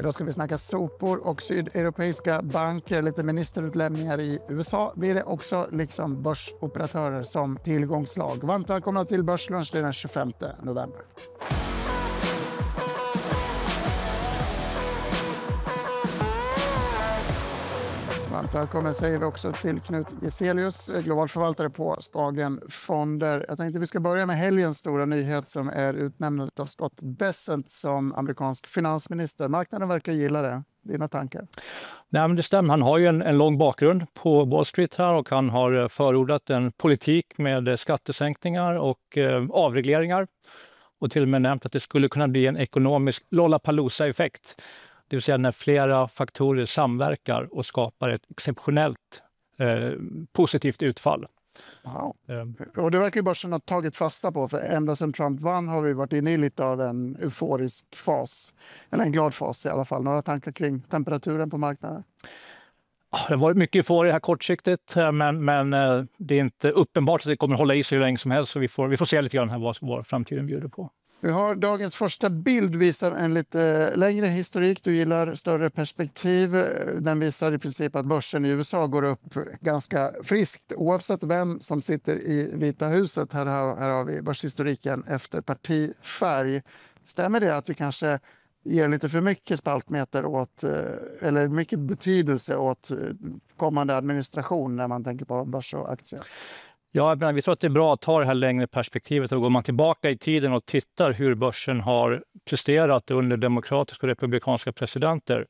Idag ska vi snacka sopor och sydeuropeiska banker. Lite ministerutlämningar i USA blir det också, liksom börsoperatörer som tillgångslag. Varmt välkomna till Börslunch den 25 november. Varmt välkommen säger vi också till Knut Geselius, globalförvaltare på Skagen Fonder. Jag tänkte vi ska börja med helgens stora nyhet som är utnämnandet av Scott Bessent som amerikansk finansminister. Marknaden verkar gilla det. Dina tankar? Nej, men det stämmer. Han har ju en, en lång bakgrund på Wall Street här och han har eh, förordat en politik med eh, skattesänkningar och eh, avregleringar och till och med nämnt att det skulle kunna bli en ekonomisk Lollapalooza-effekt det vill säga när flera faktorer samverkar och skapar ett exceptionellt eh, positivt utfall. Wow. Ehm. Och det verkar ju börsen ha tagit fasta på. för Ända sedan Trump vann har vi varit inne i lite av en euforisk fas. Eller en glad fas i alla fall. Några tankar kring temperaturen på marknaden? Ah, det har varit mycket eufori här kortsiktigt, eh, men, men eh, det är inte uppenbart att det kommer att hålla i sig hur länge som helst. Så vi får, vi får se lite grann här vad, vad framtiden bjuder på. Vi har dagens första bild visar en lite längre historik. Du gillar större perspektiv. Den visar i princip att börsen i USA går upp ganska friskt oavsett vem som sitter i Vita huset. Här har, här har vi börshistoriken efter partifärg. Stämmer det att vi kanske ger lite för mycket spaltmeter åt, eh, eller mycket betydelse åt eh, kommande administration när man tänker på börs och aktier? Ja, menar, vi tror att det är bra att ta det här längre perspektivet. Och går man tillbaka i tiden och tittar hur börsen har presterat under demokratiska och republikanska presidenter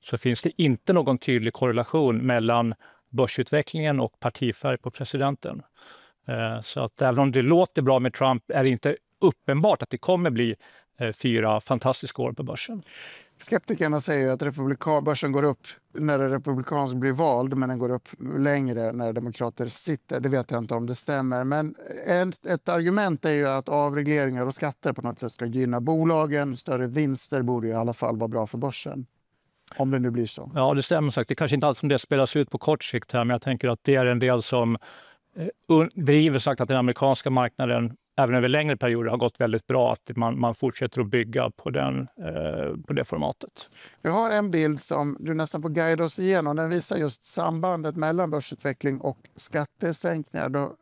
så finns det inte någon tydlig korrelation mellan börsutvecklingen och partifärg på presidenten. Eh, så att även om det låter bra med Trump är det inte uppenbart att det kommer bli eh, fyra fantastiska år på börsen. Skeptikerna säger att börsen går upp när en republikan blir vald men den går upp längre när demokrater sitter. Det vet jag inte om det stämmer. Men en, ett argument är ju att avregleringar och skatter på något sätt ska gynna bolagen. Större vinster borde i alla fall vara bra för börsen. Om det nu blir så. Ja, det stämmer. Sagt. Det kanske inte alls som det spelas ut på kort sikt här, men jag tänker att det är en del som eh, driver sagt att den amerikanska marknaden även över längre perioder har gått väldigt bra. Att man, man fortsätter att bygga på, den, eh, på det formatet. Vi har en bild som du nästan får guida oss igenom. Den visar just sambandet mellan börsutveckling och skattesänkningar. Då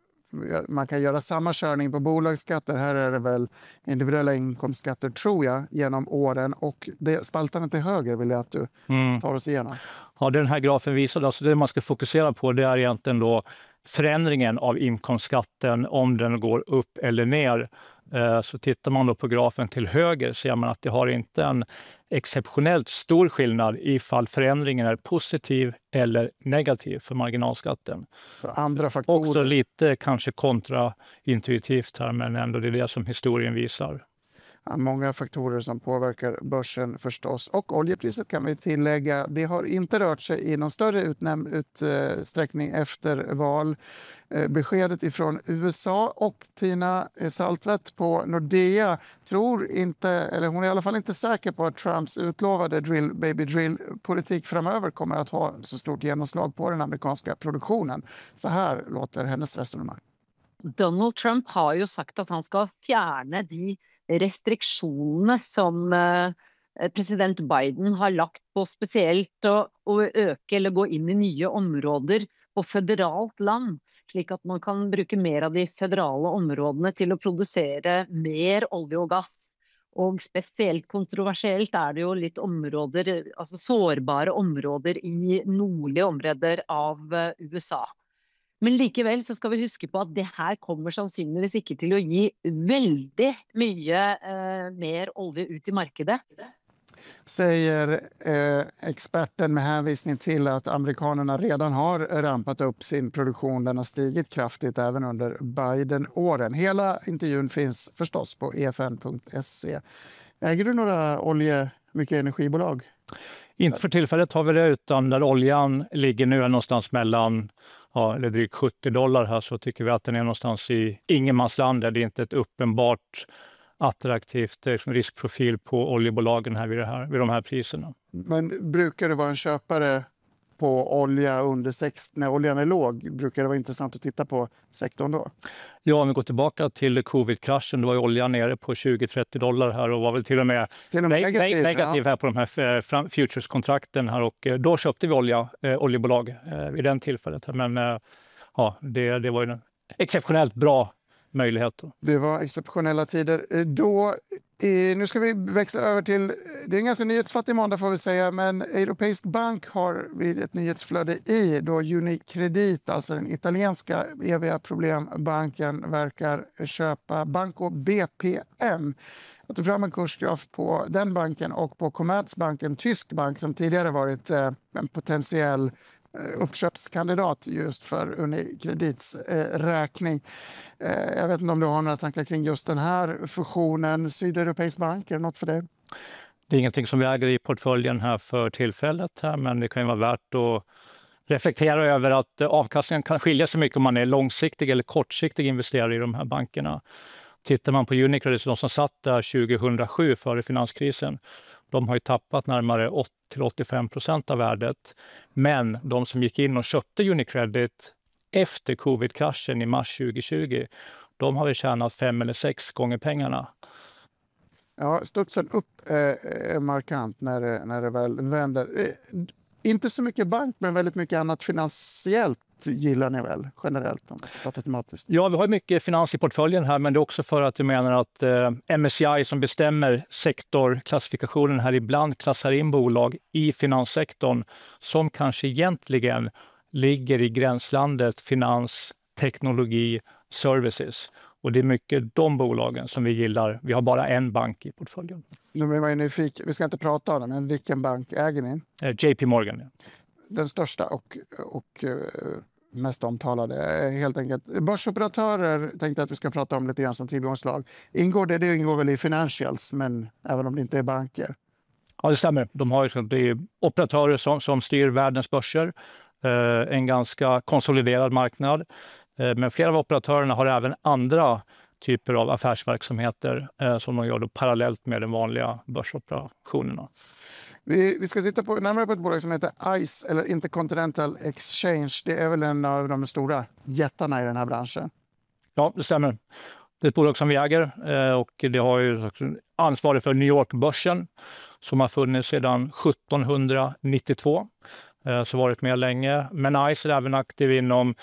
man kan göra samma körning på bolagsskatter. Här är det väl individuella inkomstskatter, tror jag, genom åren. Och det, spaltarna till höger vill jag att du mm. tar oss igenom. Ja, det den här grafen visar, alltså det man ska fokusera på det är egentligen då förändringen av inkomstskatten, om den går upp eller ner. Eh, så tittar man då på grafen till höger ser man att det har inte en exceptionellt stor skillnad ifall förändringen är positiv eller negativ för marginalskatten. Så andra faktorer. Också lite kanske kontraintuitivt här, men ändå det är det som historien visar. Många faktorer som påverkar börsen förstås. Och oljepriset kan vi tillägga. Det har inte rört sig i någon större utsträckning efter valbeskedet eh, ifrån USA. Och Tina Saltvedt på Nordea tror inte, eller hon är i alla fall inte säker på att Trumps utlovade drill baby drill-politik framöver kommer att ha så stort genomslag på den amerikanska produktionen. Så här låter hennes resonemang. Donald Trump har ju sagt att han ska fjärna de Restriktionerna som eh, president Biden har lagt på spesielt å, å, eller gå in i nya områden på føderalt land. Slik at man kan bruke mer av de federala områdena till att producera mer olja och gas. Och spesielt kontroversielt er det ju lite områder, altså sårbare områder i nordlige områder av eh, USA. Men likevel så skal vi huske på att det her kommer sannsynligvis ikke til å gi veldig mye eh, mer olja ut i markedet. Säger eh, experten med hänvisning till att amerikanerna redan har rampat upp sin produktion. Den har stigit kraftigt även under Biden-åren. Hela intervjun finns förstås på efn.se. E. Äger du några olje, mycket energibolag? Inte för tillfället har vi det, utan där oljan ligger nu är någonstans mellan ja, eller drygt 70 dollar här, så tycker vi att den är någonstans i ingenmansland. det är inte ett uppenbart attraktivt eh, riskprofil på oljebolagen här vid, här vid de här priserna. Men brukar det vara en köpare på olja under 60, när oljan är låg brukar det vara intressant att titta på sektorn då? Ja, om vi går tillbaka till covid-kraschen, då var ju oljan nere på 20-30 dollar här och var väl till och med, till och med neg negativ, ja. här på de här eh, futureskontrakten här och eh, då köpte vi olja, eh, oljebolag eh, vid det tillfället. Men eh, ja, det, det var ju en exceptionellt bra möjligheter. Det var exceptionella tider. Eh, då, eh, nu ska vi växla över till... Det är en ganska nyhetsfattig måndag, får vi säga men Europeisk bank har vid ett nyhetsflöde i då Unicredit, alltså den italienska eviga problembanken, verkar köpa Banco BPM jag tog fram en kursgraf på den banken och på Commerzbanken, tysk bank som tidigare varit eh, en potentiell Eh, uppköpskandidat just för Unikredits eh, räkning. Eh, jag vet inte om du har några tankar kring just den här fusionen. Sydeuropeisk bank, är det något för dig? Det är ingenting som vi äger i portföljen här för tillfället, här, men det kan ju vara värt att reflektera över att eh, avkastningen kan skilja sig mycket om man är långsiktig eller kortsiktig investerare i de här bankerna. Tittar man på Unicredit, de som satt där 2007 före finanskrisen, de har ju tappat närmare 80-85 procent av värdet. Men de som gick in och köpte Unicredit efter covid-kraschen i mars 2020, de har väl tjänat fem eller sex gånger pengarna. Ja, studsen upp är eh, eh, markant när det, när det väl vänder. Eh, inte så mycket bank, men väldigt mycket annat finansiellt allt gillar ni väl generellt? Om automatiskt. Ja, vi har mycket finans i portföljen här, men det är också för att vi menar att eh, MSCI som bestämmer sektorklassifikationen här ibland klassar in bolag i finanssektorn som kanske egentligen ligger i gränslandet finans, teknologi, services. Och det är mycket de bolagen som vi gillar. Vi har bara en bank i portföljen. Nu blir man ju nyfiken. Vi ska inte prata om det, men vilken bank äger ni? Eh, JP Morgan. Ja. Den största och, och eh, mest omtalade. Eh, helt enkelt. Börsoperatörer tänkte jag att vi ska prata om lite grann som tillgångslag. Ingår det, det ingår väl i financials, men även om det inte är banker? Ja, det stämmer. De har ju, det är operatörer som, som styr världens börser. Eh, en ganska konsoliderad marknad. Eh, men flera av operatörerna har även andra typer av affärsverksamheter eh, som de gör parallellt med de vanliga börsoperationerna. Vi, vi, ska titta på, närmare på ett bolag som heter ICE, eller Intercontinental Exchange. Det är väl en av de stora jättarna i den här branschen? Ja, det stämmer. Det är ett bolag som vi äger eh, och det har ju ansvarig för New York-börsen som har funnits sedan 1792. Eh, så varit med länge. Men ICE är även aktiv inom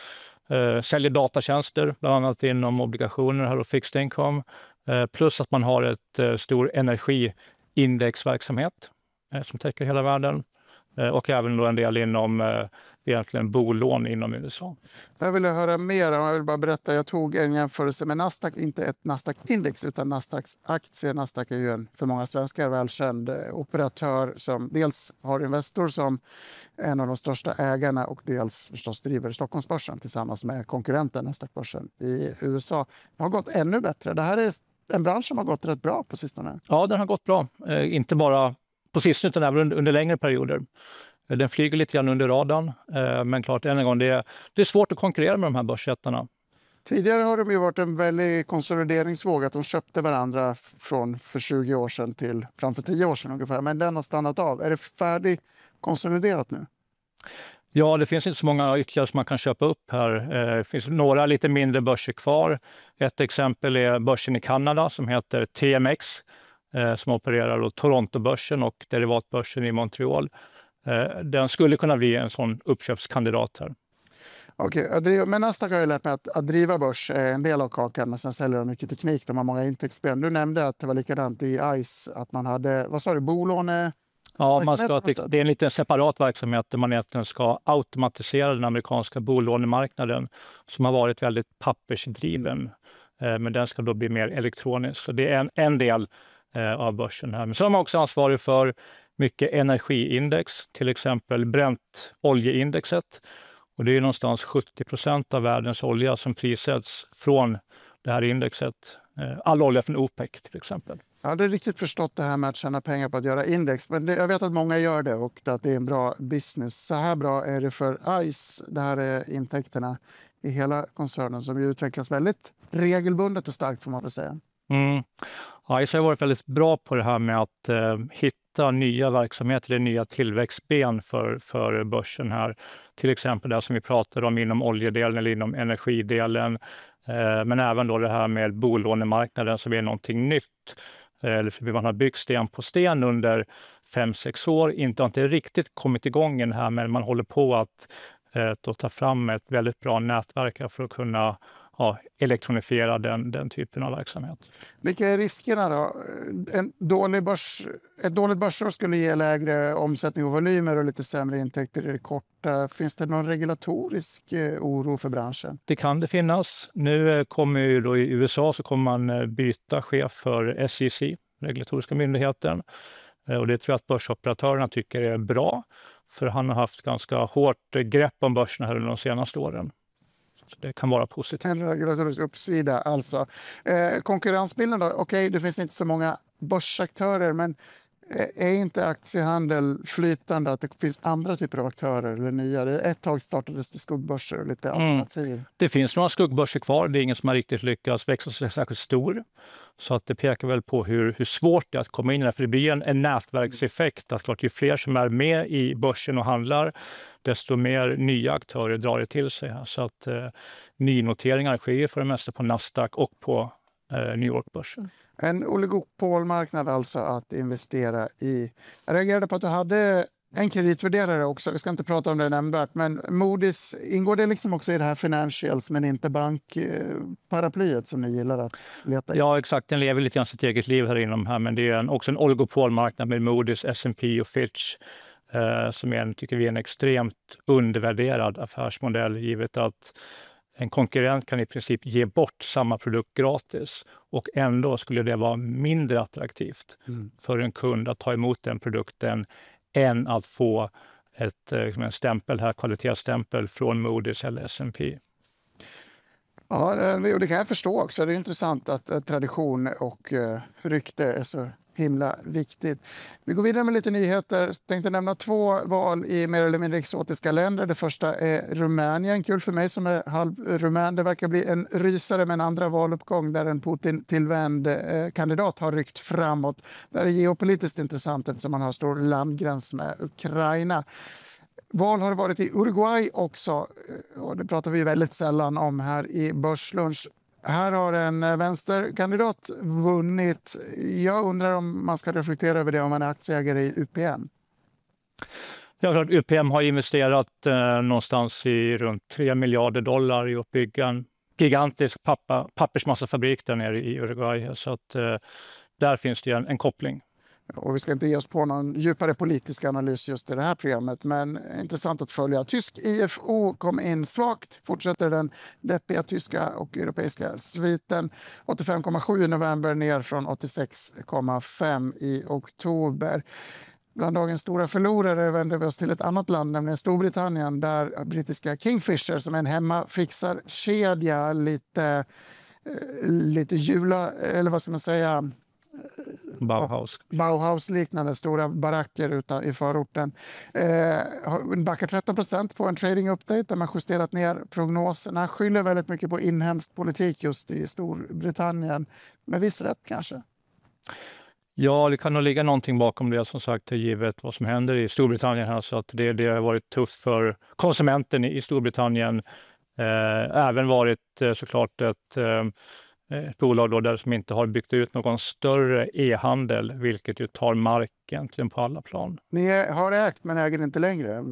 eh, säljer datatjänster, bland annat inom obligationer här och fixed income. Plus att man har ett stor energiindexverksamhet Eh, som täcker hela världen eh, och även då en del inom eh, egentligen bolån inom USA. Jag vill höra mer. Jag vill bara berätta. Jag tog en jämförelse med Nasdaq, inte ett Nasdaq-index utan Nasdaqs aktie. Nasdaq är ju en för många svenskar välkänd operatör som dels har Investor som en av de största ägarna och dels förstås driver Stockholmsbörsen tillsammans med konkurrenten nasdaq i USA. Det har gått ännu bättre. Det här är en bransch som har gått rätt bra på sistone. Ja, den har gått bra. Eh, inte bara på sistone utan även under, längre perioder. Den flyger lite grann under radarn, eh, men klart, än en gång, det är, det är svårt att konkurrera med de här börsjättarna. Tidigare har det ju varit en väldig konsolideringsvåg, att de köpte varandra från för 20 år sedan till framför 10 år sedan ungefär, men den har stannat av. Är det färdig konsoliderat nu? Ja, det finns inte så många ytterligare som man kan köpa upp här. Det eh, finns några lite mindre börser kvar. Ett exempel är börsen i Kanada som heter TMX Eh, som opererar då Torontobörsen och derivatbörsen i Montreal. Eh, den skulle kunna bli en sån uppköpskandidat här. Okay. Men Nasdaq har jag lärt mig att, att driva börs är en del av kakan, men sen säljer de mycket teknik. De har många intäktsben. Du nämnde att det var likadant i ICE, att man hade, vad sa du, bolåne... Ja, man ska, det är en liten separat verksamhet där man egentligen ska automatisera den amerikanska bolånemarknaden som har varit väldigt pappersdriven. Mm. Eh, men den ska då bli mer elektronisk. Så det är en, en del Eh, av börsen. här. Men så är man också ansvarig för mycket energiindex, till exempel bränt oljeindexet. Och det är någonstans 70 av världens olja som prissätts från det här indexet. Eh, all olja från OPEC till exempel. Jag hade riktigt förstått det här med att tjäna pengar på att göra index. Men jag vet att många gör det och att det är en bra business. Så här bra är det för ICE. Det här är intäkterna i hela koncernen som utvecklas väldigt regelbundet och starkt får man väl säga. Mm. Ja, jag har varit väldigt bra på det här med att eh, hitta nya verksamheter, eller nya tillväxtben för, för börsen här. Till exempel det som vi pratade om inom oljedelen eller inom energidelen. Eh, men även då det här med bolånemarknaden som är någonting nytt. eh, för man har byggt sten på sten under fem sex år. Inte, har inte riktigt kommit igång än här, men man håller på att eh, ta fram ett väldigt bra nätverk för att kunna ja, elektronifiera den, den typen av verksamhet. Vilka är riskerna då? En dålig börs, ett dåligt börsår skulle ge lägre omsättning och volymer och lite sämre intäkter i det korta. Finns det någon regulatorisk eh, oro för branschen? Det kan det finnas. Nu eh, kommer ju då i USA så kommer man eh, byta chef för SEC, regulatoriska myndigheten. Och det tror jag att börsoperatörerna tycker är bra, för han har haft ganska hårt grepp om börserna här under de senaste åren. Så det kan vara positivt. En regulatorisk uppsida alltså. Eh, konkurrensbilden då? Okej, okay, det finns inte så många börsaktörer, men är inte aktiehandel flytande, att det finns andra typer av aktörer eller nya? ett tag startades det skuggbörser lite mm. alternativ. Mm. Det finns några skuggbörser kvar. Det är ingen som har riktigt lyckats växa sig särskilt stor. Så att det pekar väl på hur, hur svårt det är att komma in där. För det blir en, en nätverkseffekt. Att klart, ju fler som är med i börsen och handlar, desto mer nya aktörer drar det till sig. Så att eh, nynoteringar sker för det mesta på Nasdaq och på eh, New York-börsen. En oligopolmarknad alltså att investera i. Jag reagerade på att du hade en kreditvärderare också. Vi ska inte prata om det nämnvärt, men Modis, ingår det liksom också i det här financials men inte bankparaplyet som ni gillar att leta i? Ja, exakt. Den lever lite grann sitt eget liv här inom här, men det är också en oligopolmarknad med Modis, S&P och Fitch eh, som är en, tycker vi är en extremt undervärderad affärsmodell givet att en konkurrent kan i princip ge bort samma produkt gratis och ändå skulle det vara mindre attraktivt mm. för en kund att ta emot den produkten än att få ett, eh, liksom en stämpel här, kvalitetsstämpel från Moody's eller S&P. Ja, eh, det kan jag förstå också. Det är intressant att eh, tradition och eh, rykte är så himla viktigt. Vi går vidare med lite nyheter. Jag tänkte nämna två val i mer eller mindre exotiska länder. Det första är Rumänien. Kul för mig som är halvrumän. Det verkar bli en rysare med en andra valuppgång där en Putin-tillvänd kandidat har ryckt framåt. Det här är geopolitiskt intressant eftersom man har stor landgräns med Ukraina. Val har det varit i Uruguay också. Eh, och det pratar vi väldigt sällan om här i Börslunch. Här har en eh, vänsterkandidat vunnit. Jag undrar om man ska reflektera över det om man är aktieägare i UPM. Ja, klart, UPM har investerat eh, någonstans i runt 3 miljarder dollar i att bygga en gigantisk pappa, pappersmassafabrik där nere i Uruguay. Så att, eh, där finns det en, en koppling. Och vi ska inte ge oss på någon djupare politisk analys just i det här programmet, men intressant att följa. Tysk IFO kom in svagt, fortsätter den deppiga tyska och europeiska sviten. 85,7 i november, ner från 86,5 i oktober. Bland dagens stora förlorare vänder vi oss till ett annat land, nämligen Storbritannien där brittiska Kingfisher, som är en hemmafixarkedja, lite, eh, lite jula... Eller vad ska man säga? Bauhaus. Bauhaus-liknande stora baracker utan, i förorten. Eh, backar 13 på en trading update där man justerat ner prognoserna. Skyller väldigt mycket på inhemsk politik just i Storbritannien. Med viss rätt kanske. Ja, det kan nog ligga någonting bakom det som sagt givet vad som händer i Storbritannien. Alltså att det, det har varit tufft för konsumenten i Storbritannien. Eh, även varit eh, såklart ett eh, Eh, ett bolag då där som inte har byggt ut någon större e-handel, vilket ju tar marken egentligen på alla plan. Ni har ägt men äger inte längre?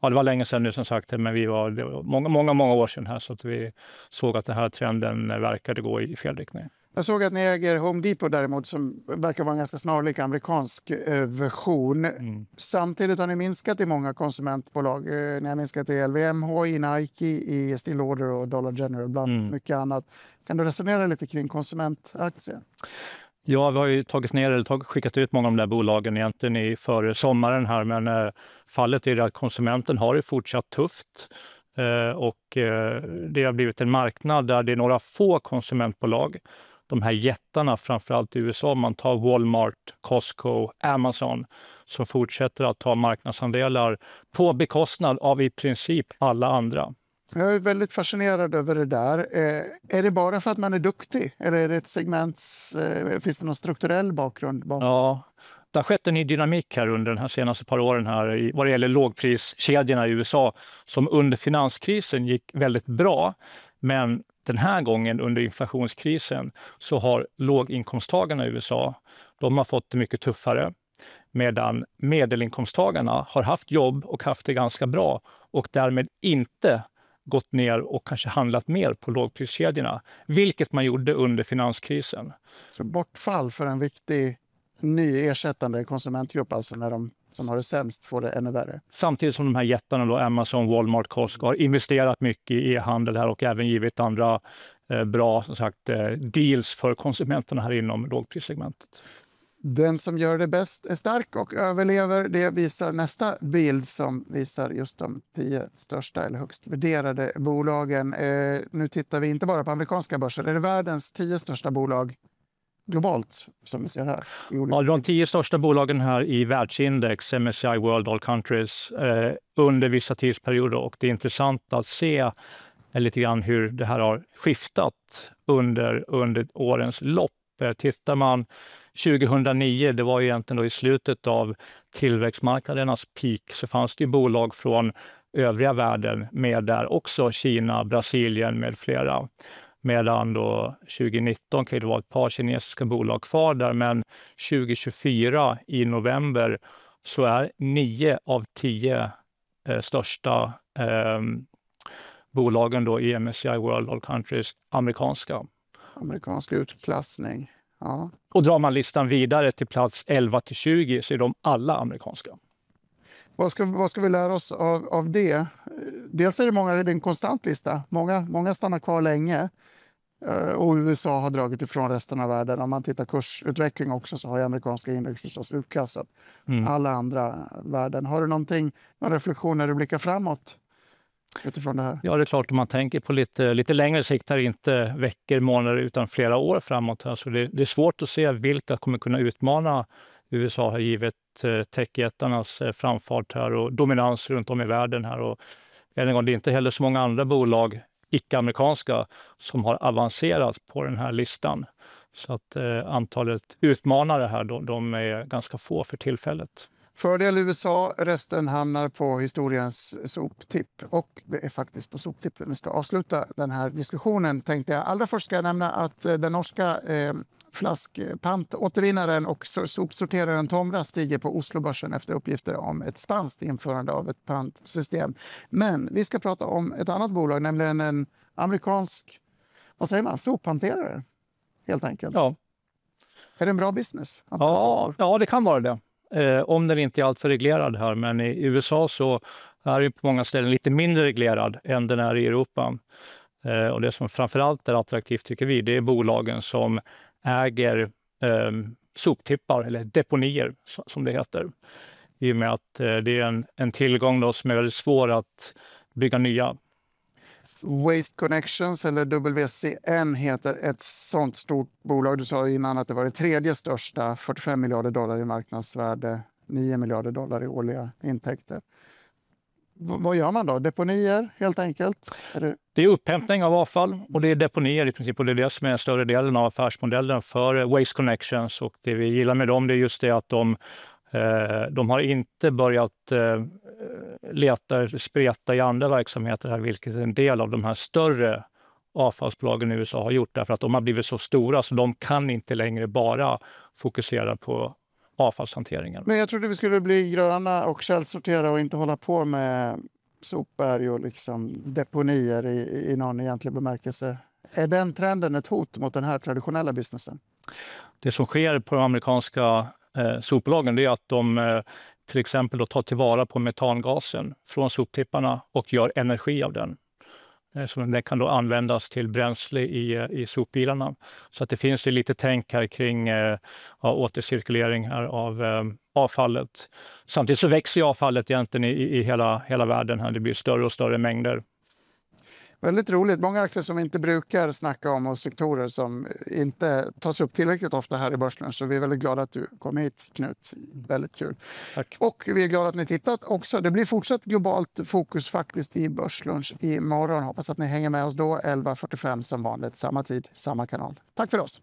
Ja, det var länge sedan nu som sagt, men vi var, var många, många, många år sedan här så att vi såg att den här trenden verkade gå i fel riktning. Jag såg att ni äger Home Depot däremot som verkar vara en ganska snarlik amerikansk eh, version. Mm. Samtidigt har ni minskat i många konsumentbolag. Eh, ni har minskat i LVMH, i Nike, i Still Order och Dollar General bland mm. mycket annat. Kan du resonera lite kring konsumentaktier? Ja, vi har ju tagit ner eller tagit, skickat ut många av de där bolagen egentligen i, före sommaren här, men eh, fallet är att konsumenten har det fortsatt tufft. Eh, och eh, det har blivit en marknad där det är några få konsumentbolag de här jättarna, framförallt i USA, man tar Walmart, Costco, Amazon, som fortsätter att ta marknadsandelar på bekostnad av i princip alla andra. Jag är väldigt fascinerad över det där. Eh, är det bara för att man är duktig? Eller är det ett segments, eh, finns det någon strukturell bakgrund? Bakom? Ja, det har skett en ny dynamik här under de senaste par åren här vad det gäller lågpriskedjorna i USA som under finanskrisen gick väldigt bra men den här gången under inflationskrisen så har låginkomsttagarna i USA de har fått det mycket tuffare medan medelinkomsttagarna har haft jobb och haft det ganska bra och därmed inte gått ner och kanske handlat mer på lågpriskedjorna, vilket man gjorde under finanskrisen. Så bortfall för en viktig ny ersättande konsumentgrupp, alltså när de som har det sämst får det ännu värre. Samtidigt som de här jättarna, då, Amazon, Walmart, Costco, har investerat mycket i e-handel här och även givit andra eh, bra som sagt, eh, deals för konsumenterna här inom lågprissegmentet. Den som gör det bäst är stark och överlever. Det visar nästa bild som visar just de tio största eller högst värderade bolagen. Eh, nu tittar vi inte bara på amerikanska börser. Det är världens tio största bolag globalt, som vi ser här. Ja, de tio största bolagen här i världsindex, MSCI World All Countries, eh, under vissa tidsperioder. Och det är intressant att se eh, lite grann hur det här har skiftat under, under årens lopp. Eh, tittar man 2009, det var egentligen då i slutet av tillväxtmarknadernas peak, så fanns det bolag från övriga världen med där också, Kina, Brasilien med flera. Medan då 2019 kan det vara ett par kinesiska bolag kvar där, men 2024 i november så är nio av tio eh, största eh, bolagen då i MSCI World All Countries amerikanska. Amerikansk utklassning. Ja. Och drar man listan vidare till plats 11 till 20 så är de alla amerikanska. Vad ska, vad ska vi lära oss av, av det? Eh, dels är det, många, det är en konstant lista. Många, många stannar kvar länge. Eh, och USA har dragit ifrån resten av världen. Om man tittar kursutveckling också så har ju amerikanska index förstås utkastat mm. alla andra värden. Har du någonting, reflektion när du blickar framåt utifrån det här? Ja, det är klart om man tänker på lite, lite längre sikt, här, inte veckor, månader utan flera år framåt. Alltså det, det är svårt att se vilka kommer kunna utmana USA har givit eh, techjättarnas eh, framfart här och dominans runt om i världen här. Och än en gång, det är inte heller så många andra bolag, icke-amerikanska, som har avancerat på den här listan. Så att eh, antalet utmanare här, de, de, är ganska få för tillfället. Fördel USA, resten hamnar på historiens soptipp. Och det är faktiskt på soptippen vi ska avsluta den här diskussionen. tänkte jag. Allra först ska jag nämna att eh, den norska eh, flaskpantåtervinnaren och sopsorteraren Tomra stiger på Oslobörsen efter uppgifter om ett spanskt införande av ett pantsystem. Men vi ska prata om ett annat bolag, nämligen en amerikansk vad säger man, sophanterare, helt enkelt. Ja. Är det en bra business? Ja, ja, det kan vara det. Eh, om den inte är alltför reglerad här. Men i USA så är den på många ställen lite mindre reglerad än den är i Europa. Eh, och det som framförallt är attraktivt, tycker vi, det är bolagen som äger eh, soptippar eller deponier som det heter. I och med att eh, det är en, en tillgång då som är väldigt svår att bygga nya. Waste Connections, eller WCN, heter ett sånt stort bolag. Du sa innan att det var det tredje största, 45 miljarder dollar i marknadsvärde, 9 miljarder dollar i årliga intäkter vad gör man då? Deponier helt enkelt? Är det... det... är upphämtning av avfall och det är deponier i princip. Och det är det som är större delen av affärsmodellen för eh, Waste Connections. Och det vi gillar med dem är just det att de, eh, de har inte börjat eh, leta, spreta i andra verksamheter här, vilket en del av de här större avfallsbolagen i USA har gjort därför att de har blivit så stora så de kan inte längre bara fokusera på avfallshanteringen. Men jag trodde vi skulle bli gröna och källsortera och inte hålla på med sopberg och liksom deponier i, i någon egentlig bemärkelse. Är den trenden ett hot mot den här traditionella businessen? Det som sker på de amerikanska eh, sopbolagen är att de eh, till exempel då tar tillvara på metangasen från soptipparna och gör energi av den. Eh, som det kan då användas till bränsle i, eh, i sopbilarna. Så att det finns lite tänk här kring ja, eh, återcirkulering här av eh, avfallet. Samtidigt så växer avfallet egentligen i, i hela, hela världen. Här. Det blir större och större mängder. Väldigt roligt. Många aktier som vi inte brukar snacka om och sektorer som inte tas upp tillräckligt ofta här i Börslunch. Så vi är väldigt glada att du kom hit, Knut. Väldigt kul. Tack. Och vi är glada att ni tittat också. Det blir fortsatt globalt fokus faktiskt i Börslunch imorgon. Hoppas att ni hänger med oss då. 11.45 som vanligt. Samma tid, samma kanal. Tack för oss.